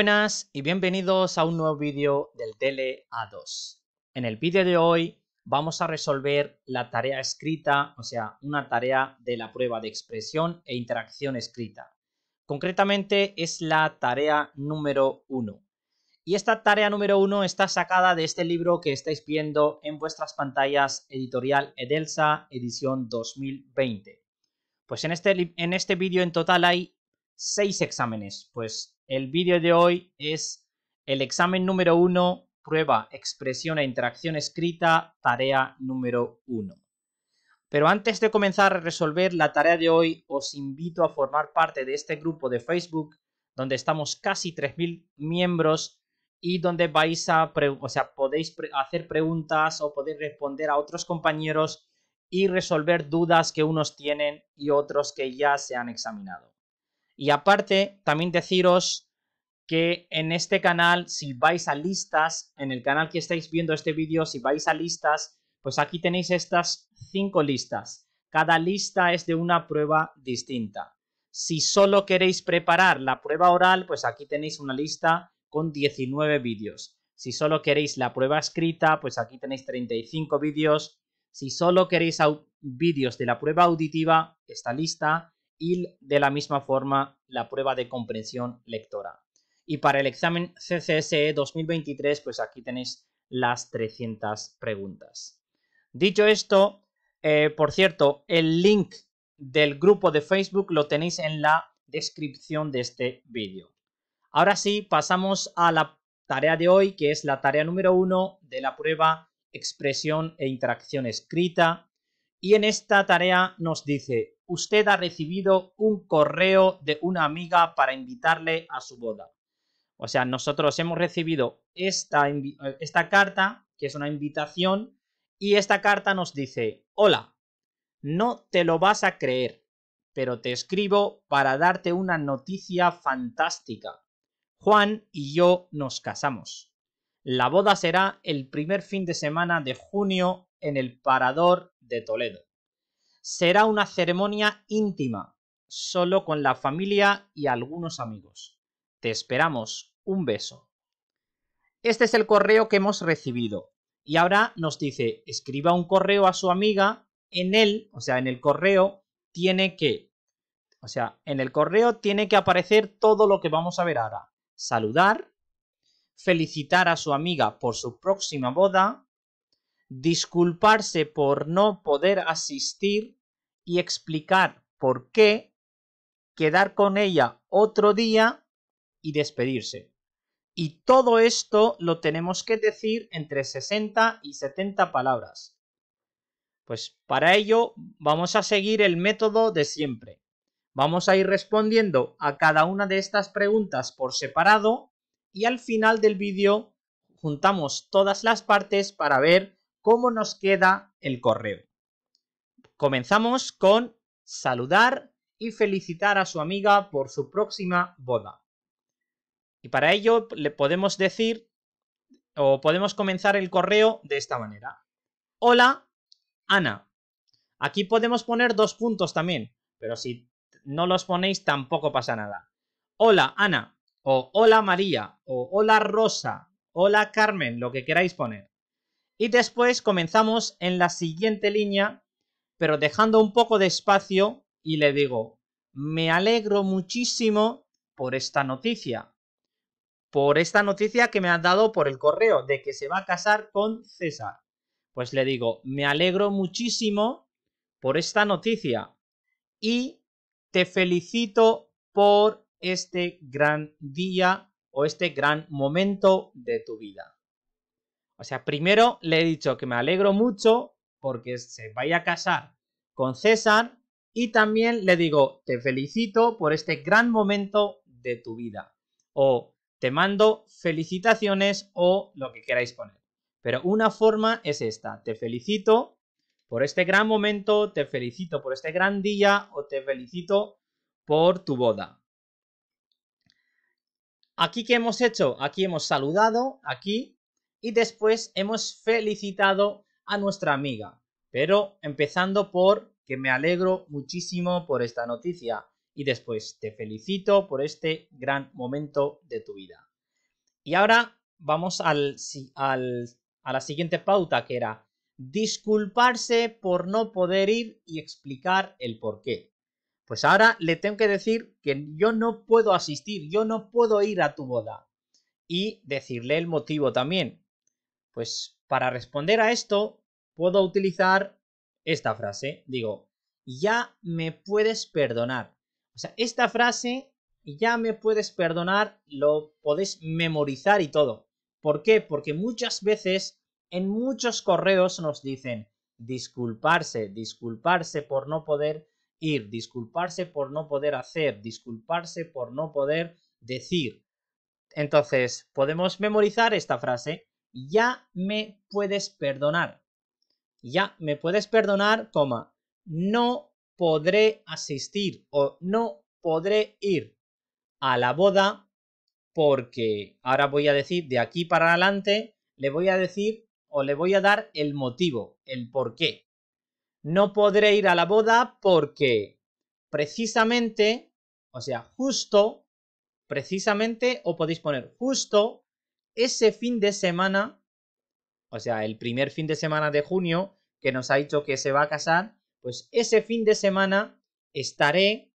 buenas y bienvenidos a un nuevo vídeo del Tele A2. En el vídeo de hoy vamos a resolver la tarea escrita, o sea, una tarea de la prueba de expresión e interacción escrita. Concretamente es la tarea número 1. Y esta tarea número 1 está sacada de este libro que estáis viendo en vuestras pantallas editorial Edelsa edición 2020. Pues en este, en este vídeo en total hay seis exámenes, pues el vídeo de hoy es el examen número 1, prueba, expresión e interacción escrita, tarea número 1. Pero antes de comenzar a resolver la tarea de hoy, os invito a formar parte de este grupo de Facebook, donde estamos casi 3.000 miembros y donde vais a, podéis hacer preguntas o podéis responder a otros compañeros y resolver dudas que unos tienen y otros que ya se han examinado. Y aparte, también deciros que en este canal, si vais a listas, en el canal que estáis viendo este vídeo, si vais a listas, pues aquí tenéis estas cinco listas. Cada lista es de una prueba distinta. Si solo queréis preparar la prueba oral, pues aquí tenéis una lista con 19 vídeos. Si solo queréis la prueba escrita, pues aquí tenéis 35 vídeos. Si solo queréis vídeos de la prueba auditiva, esta lista, y de la misma forma la prueba de comprensión lectora. Y para el examen CCSE 2023, pues aquí tenéis las 300 preguntas. Dicho esto, eh, por cierto, el link del grupo de Facebook lo tenéis en la descripción de este vídeo. Ahora sí, pasamos a la tarea de hoy, que es la tarea número uno de la prueba expresión e interacción escrita. Y en esta tarea nos dice, usted ha recibido un correo de una amiga para invitarle a su boda. O sea, nosotros hemos recibido eh, esta, carta, que es una invitación, y esta carta nos dice, hola, no te lo vas a creer, pero te escribo para darte una noticia fantástica. Juan y yo nos casamos. La boda será el primer fin de semana de junio en el Parador de Toledo. Será una ceremonia íntima, solo con la familia y algunos amigos. Te esperamos. Un beso. Este es el correo que hemos recibido. Y ahora nos dice, escriba un correo a su amiga. En él, o sea, en el correo, tiene que, o sea, en el correo tiene que aparecer todo lo que vamos a ver ahora. Saludar, felicitar a su amiga por su próxima boda, disculparse por no poder asistir y explicar por qué, quedar con ella otro día y despedirse. Y todo esto lo tenemos que decir entre 60 y 70 palabras. Pues para ello vamos a seguir el método de siempre. Vamos a ir respondiendo a cada una de estas preguntas por separado y al final del vídeo juntamos todas las partes para ver cómo nos queda el correo. Comenzamos con saludar y felicitar a su amiga por su próxima boda. Y para ello le podemos decir o podemos comenzar el correo de esta manera. Hola, Ana. Aquí podemos poner dos puntos también, pero si no los ponéis tampoco pasa nada. Hola, Ana. O hola, María. O hola, Rosa. Hola, Carmen, lo que queráis poner. Y después comenzamos en la siguiente línea pero dejando un poco de espacio y le digo, me alegro muchísimo por esta noticia, por esta noticia que me han dado por el correo de que se va a casar con César. Pues le digo, me alegro muchísimo por esta noticia y te felicito por este gran día o este gran momento de tu vida. O sea, primero le he dicho que me alegro mucho porque se vaya a casar con César y también le digo, te felicito por este gran momento de tu vida. O te mando felicitaciones o lo que queráis poner. Pero una forma es esta, te felicito por este gran momento, te felicito por este gran día o te felicito por tu boda. Aquí qué hemos hecho, aquí hemos saludado, aquí, y después hemos felicitado a nuestra amiga, pero empezando por que me alegro muchísimo por esta noticia y después te felicito por este gran momento de tu vida. Y ahora vamos al, al, a la siguiente pauta que era disculparse por no poder ir y explicar el por qué. Pues ahora le tengo que decir que yo no puedo asistir, yo no puedo ir a tu boda. Y decirle el motivo también. Pues para responder a esto puedo utilizar esta frase, digo, ya me puedes perdonar. O sea, esta frase, ya me puedes perdonar, lo podéis memorizar y todo. ¿Por qué? Porque muchas veces en muchos correos nos dicen disculparse, disculparse por no poder ir, disculparse por no poder hacer, disculparse por no poder decir. Entonces, podemos memorizar esta frase, ya me puedes perdonar. Ya, me puedes perdonar, coma, no podré asistir o no podré ir a la boda porque ahora voy a decir de aquí para adelante, le voy a decir o le voy a dar el motivo, el por qué. No podré ir a la boda porque precisamente, o sea, justo, precisamente, o podéis poner justo, ese fin de semana o sea, el primer fin de semana de junio, que nos ha dicho que se va a casar, pues ese fin de semana estaré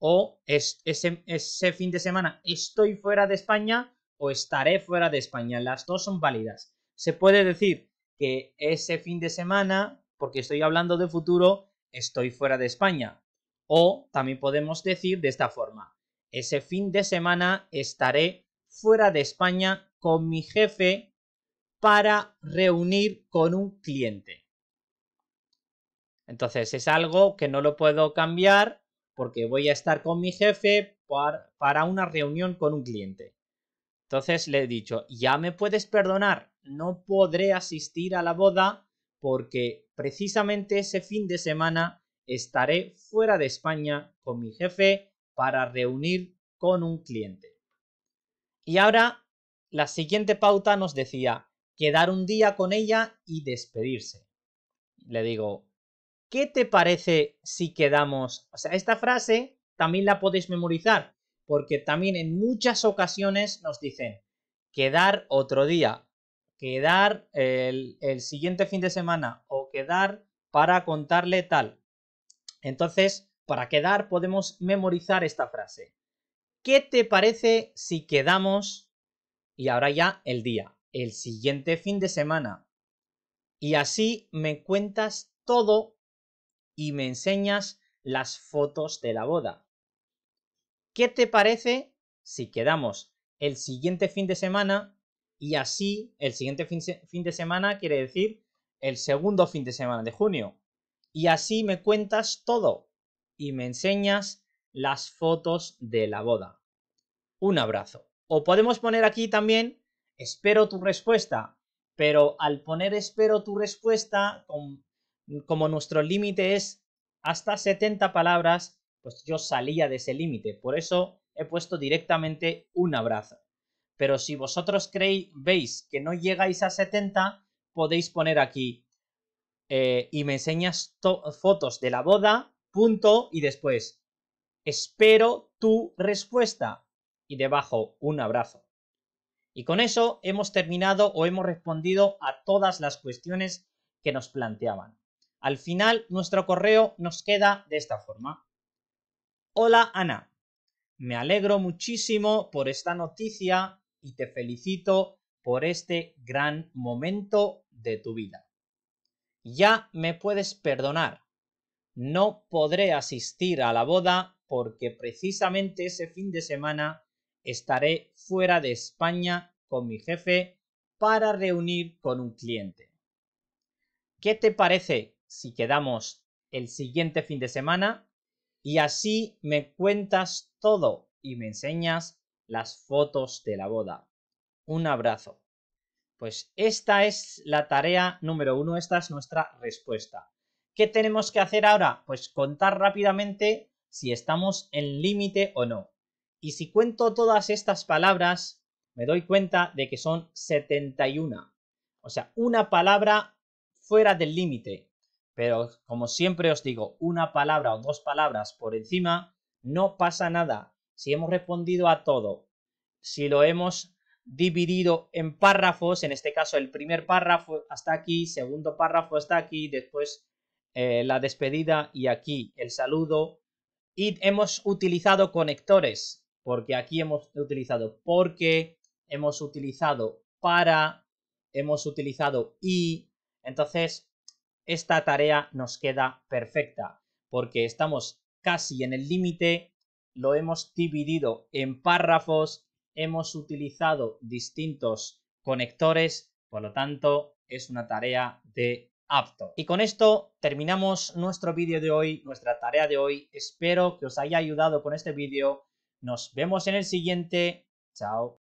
o ese fin de semana estoy fuera de España o estaré fuera de España. Las dos son válidas. Se puede decir que ese fin de semana, porque estoy hablando de futuro, estoy fuera de España. O también podemos decir de esta forma, ese fin de semana estaré fuera de España con mi jefe para reunir con un cliente. Entonces es algo que no lo puedo cambiar porque voy a estar con mi jefe para una reunión con un cliente. Entonces le he dicho, ya me puedes perdonar, no podré asistir a la boda porque precisamente ese fin de semana estaré fuera de España con mi jefe para reunir con un cliente. Y ahora la siguiente pauta nos decía, quedar un día con ella y despedirse. Le digo, ¿qué te parece si quedamos? O sea, esta frase también la podéis memorizar, porque también en muchas ocasiones nos dicen, quedar otro día, quedar el, siguiente fin de semana o quedar para contarle tal. Entonces, para quedar podemos memorizar esta frase. ¿Qué te parece si quedamos? Y ahora ya el día el siguiente fin de semana. Y así me cuentas todo y me enseñas las fotos de la boda. ¿Qué te parece si quedamos el siguiente fin de semana? Y así, el siguiente fin, de semana quiere decir el segundo fin de semana de junio. Y así me cuentas todo y me enseñas las fotos de la boda. Un abrazo. O podemos poner aquí también espero tu respuesta, pero al poner espero tu respuesta, como, nuestro límite es hasta 70 palabras, pues yo salía de ese límite. Por eso he puesto directamente un abrazo. Pero si vosotros creéis, veis que no llegáis a 70, podéis poner aquí eh, y me enseñas fotos de la boda, punto, y después espero tu respuesta. Y debajo un abrazo. Y con eso hemos terminado o hemos respondido a todas las cuestiones que nos planteaban. Al final, nuestro correo nos queda de esta forma. Hola Ana, me alegro muchísimo por esta noticia y te felicito por este gran momento de tu vida. Ya me puedes perdonar. No podré asistir a la boda porque precisamente ese fin de semana estaré fuera de España con mi jefe para reunir con un cliente. ¿Qué te parece si quedamos el siguiente fin de semana y así me cuentas todo y me enseñas las fotos de la boda? Un abrazo. Pues esta es la tarea número uno, esta es nuestra respuesta. ¿Qué tenemos que hacer ahora? Pues contar rápidamente si estamos en límite o no. Y si cuento todas estas palabras, me doy cuenta de que son 71. O sea, una palabra fuera del límite. Pero como siempre os digo, una palabra o dos palabras por encima, no pasa nada. Si hemos respondido a todo, si lo hemos dividido en párrafos, en este caso el primer párrafo hasta aquí, segundo párrafo hasta aquí, después eh, la despedida y aquí el saludo. Y hemos utilizado conectores porque aquí hemos utilizado porque, hemos utilizado para, hemos utilizado y. Entonces, esta tarea nos queda perfecta, porque estamos casi en el límite, lo hemos dividido en párrafos, hemos utilizado distintos conectores, por lo tanto, es una tarea de apto. Y con esto terminamos nuestro vídeo de hoy, nuestra tarea de hoy. Espero que os haya ayudado con este vídeo nos vemos en el siguiente. Chao.